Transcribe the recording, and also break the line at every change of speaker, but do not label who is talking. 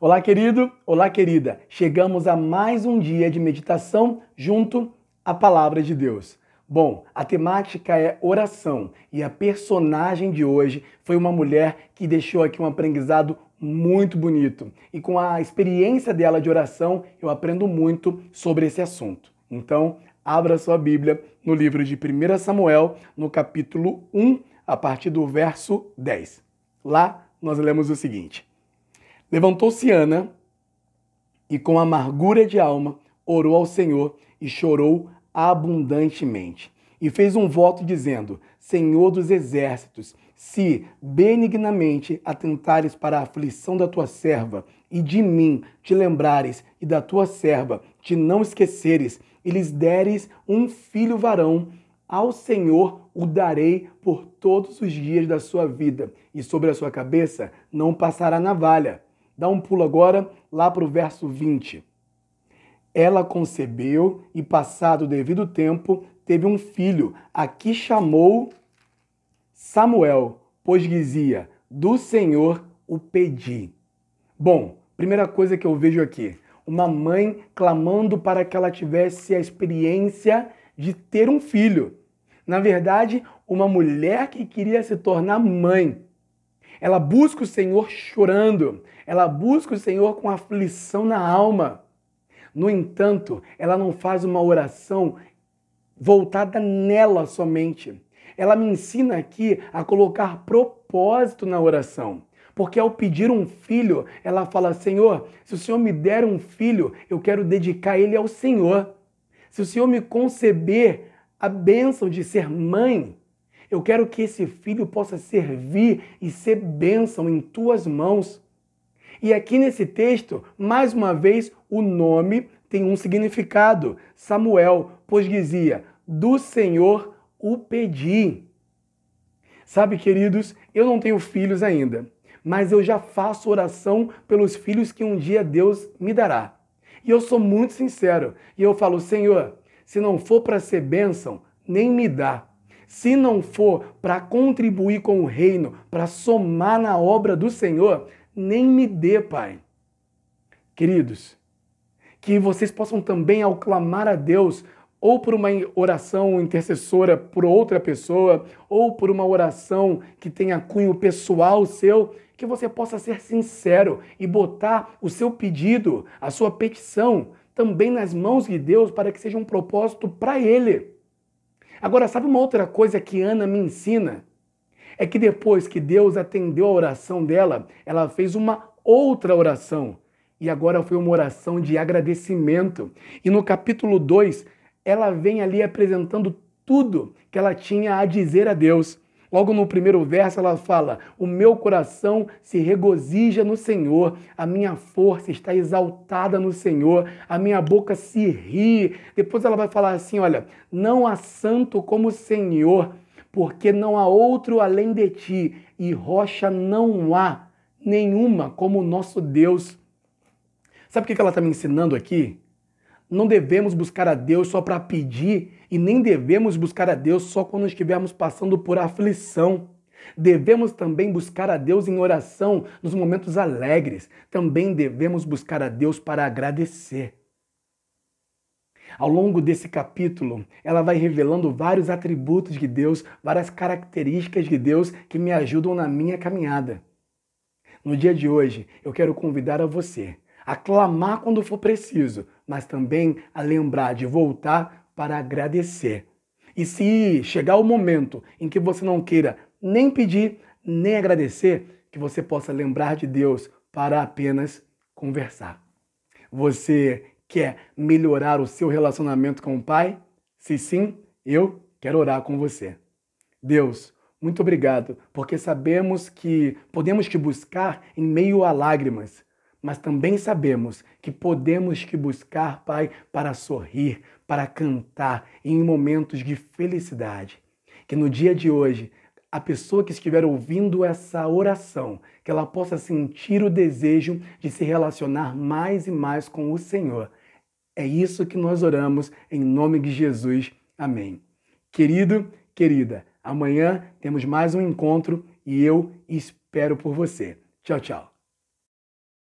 Olá, querido, olá, querida. Chegamos a mais um dia de meditação junto à palavra de Deus. Bom, a temática é oração e a personagem de hoje foi uma mulher que deixou aqui um aprendizado muito bonito. E com a experiência dela de oração, eu aprendo muito sobre esse assunto. Então, abra sua Bíblia no livro de 1 Samuel, no capítulo 1, a partir do verso 10. Lá nós lemos o seguinte: Levantou-se Ana e, com amargura de alma, orou ao Senhor e chorou abundantemente. E fez um voto dizendo: Senhor dos exércitos, se benignamente atentares para a aflição da tua serva e de mim te lembrares e da tua serva te não esqueceres e lhes deres um filho varão, ao Senhor o darei por todos os dias da sua vida, e sobre a sua cabeça não passará navalha Dá um pulo agora lá para o verso 20. Ela concebeu e, passado o devido tempo, teve um filho, a que chamou Samuel, pois dizia: Do Senhor o pedi. Bom, primeira coisa que eu vejo aqui: uma mãe clamando para que ela tivesse a experiência de ter um filho. Na verdade, uma mulher que queria se tornar mãe. Ela busca o Senhor chorando, ela busca o Senhor com aflição na alma. No entanto, ela não faz uma oração voltada nela somente. Ela me ensina aqui a colocar propósito na oração. Porque ao pedir um filho, ela fala: Senhor, se o Senhor me der um filho, eu quero dedicar ele ao Senhor. Se o Senhor me conceber a bênção de ser mãe, eu quero que esse filho possa servir e ser bênção em tuas mãos. E aqui nesse texto, mais uma vez, o nome tem um significado. Samuel, pois dizia: Do Senhor o pedi. Sabe, queridos, eu não tenho filhos ainda, mas eu já faço oração pelos filhos que um dia Deus me dará. E eu sou muito sincero, e eu falo: Senhor, se não for para ser bênção, nem me dá se não for para contribuir com o reino, para somar na obra do Senhor, nem me dê, Pai. Queridos, que vocês possam também ao clamar a Deus ou por uma oração intercessora por outra pessoa, ou por uma oração que tenha cunho pessoal seu, que você possa ser sincero e botar o seu pedido, a sua petição, também nas mãos de Deus, para que seja um propósito para Ele. Agora, sabe uma outra coisa que Ana me ensina? É que depois que Deus atendeu a oração dela, ela fez uma outra oração. E agora foi uma oração de agradecimento. E no capítulo 2, ela vem ali apresentando tudo que ela tinha a dizer a Deus. Logo no primeiro verso ela fala: O meu coração se regozija no Senhor, a minha força está exaltada no Senhor, a minha boca se ri. Depois ela vai falar assim: Olha, não há santo como o Senhor, porque não há outro além de ti, e rocha não há nenhuma como o nosso Deus. Sabe o que ela está me ensinando aqui? Não devemos buscar a Deus só para pedir e nem devemos buscar a Deus só quando estivermos passando por aflição. Devemos também buscar a Deus em oração nos momentos alegres. Também devemos buscar a Deus para agradecer. Ao longo desse capítulo, ela vai revelando vários atributos de Deus, várias características de Deus que me ajudam na minha caminhada. No dia de hoje, eu quero convidar a você a clamar quando for preciso, mas também a lembrar de voltar para agradecer. E se chegar o momento em que você não queira nem pedir, nem agradecer, que você possa lembrar de Deus para apenas conversar. Você quer melhorar o seu relacionamento com o Pai? Se sim, eu quero orar com você. Deus, muito obrigado, porque sabemos que podemos te buscar em meio a lágrimas mas também sabemos que podemos que buscar, Pai, para sorrir, para cantar em momentos de felicidade. Que no dia de hoje, a pessoa que estiver ouvindo essa oração, que ela possa sentir o desejo de se relacionar mais e mais com o Senhor. É isso que nós oramos em nome de Jesus. Amém. Querido, querida, amanhã temos mais um encontro e eu espero por você. Tchau, tchau.